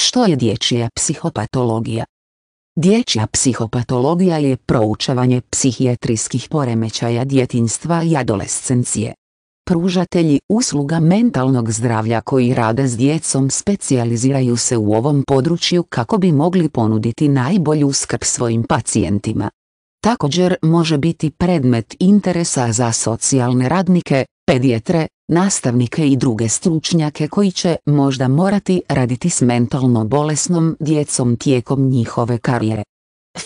Što je dječja psihopatologija? Dječja psihopatologija je proučavanje psihijatrijskih poremećaja djetinstva i adolescencije. Pružatelji usluga mentalnog zdravlja koji rade s djecom specijaliziraju se u ovom području kako bi mogli ponuditi najbolju skrb svojim pacijentima. Također može biti predmet interesa za socijalne radnike, pedijetre, nastavnike i druge stručnjake koji će možda morati raditi s mentalno bolesnom djecom tijekom njihove karijere.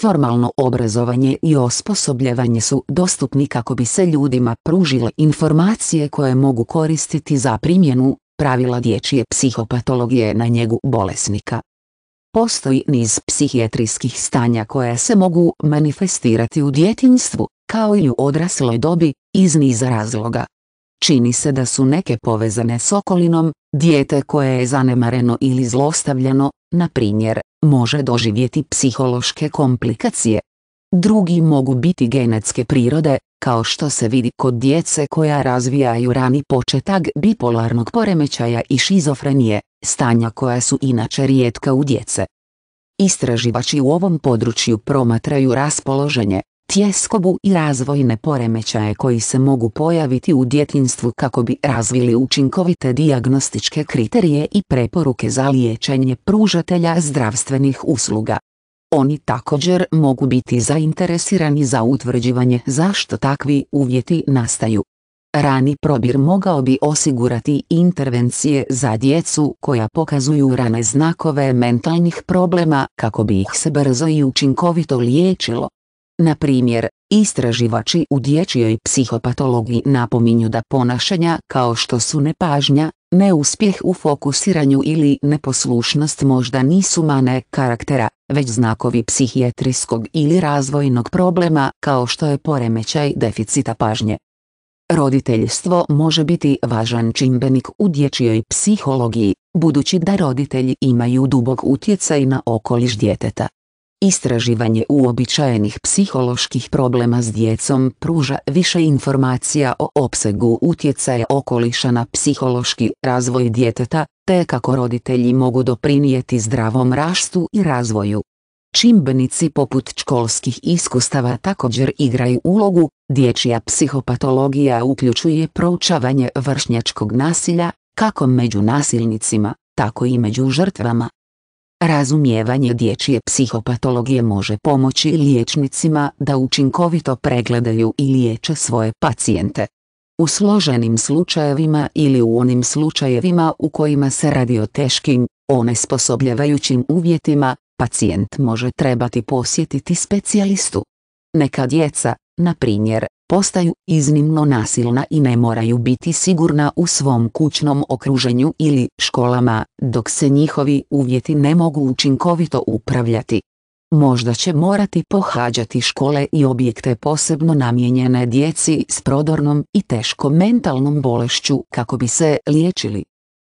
Formalno obrazovanje i osposobljavanje su dostupni kako bi se ljudima pružile informacije koje mogu koristiti za primjenu pravila dječje psihopatologije na njegu bolesnika. Postoji niz psihijatrijskih stanja koja se mogu manifestirati u djetinjstvu, kao i u odrasloj dobi, iz niza razloga, čini se da su neke povezane s okolinom, dijete koje je zanemareno ili zlostavljano, na primjer, može doživjeti psihološke komplikacije. Drugi mogu biti genetske prirode, kao što se vidi kod djece koja razvijaju rani početak bipolarnog poremećaja i šizofrenije, stanja koja su inače rijetka u djece. Istraživači u ovom području promatraju raspoloženje, tjeskobu i razvojne poremećaje koji se mogu pojaviti u djetinstvu kako bi razvili učinkovite dijagnostičke kriterije i preporuke za liječenje pružatelja zdravstvenih usluga. Oni također mogu biti zainteresirani za utvrđivanje zašto takvi uvjeti nastaju. Rani probir mogao bi osigurati intervencije za djecu koja pokazuju rane znakove mentalnih problema kako bi ih se brzo i učinkovito liječilo. Na primjer, istraživači u dječjoj psihopatologiji napominju da ponašanja kao što su nepažnja, neuspjeh u fokusiranju ili neposlušnost možda nisu mane karaktera, već znakovi psihijatrijskog ili razvojnog problema kao što je poremećaj deficita pažnje. Roditeljstvo može biti važan čimbenik u dječjoj psihologiji, budući da roditelji imaju dubog utjecaj na okoliš djeteta. Istraživanje uobičajenih psiholoških problema s djecom pruža više informacija o opsegu utjecaja okoliša na psihološki razvoj djeteta, te kako roditelji mogu doprinijeti zdravom raštu i razvoju. Čimbenici poput školskih iskustava također igraju ulogu, dječja psihopatologija uključuje proučavanje vršnjačkog nasilja, kako među nasilnicima, tako i među žrtvama. Razumijevanje dječje psihopatologije može pomoći liječnicima da učinkovito pregledaju i liječe svoje pacijente. U složenim slučajevima ili u onim slučajevima u kojima se radi o teškim, onesposobljavajućim uvjetima, pacijent može trebati posjetiti specijalistu. Neka djeca, na primjer, postaju iznimno nasilna i ne moraju biti sigurna u svom kućnom okruženju ili školama, dok se njihovi uvjeti ne mogu učinkovito upravljati. Možda će morati pohađati škole i objekte posebno namijenjene djeci s prodornom i teško mentalnom bolešću kako bi se liječili.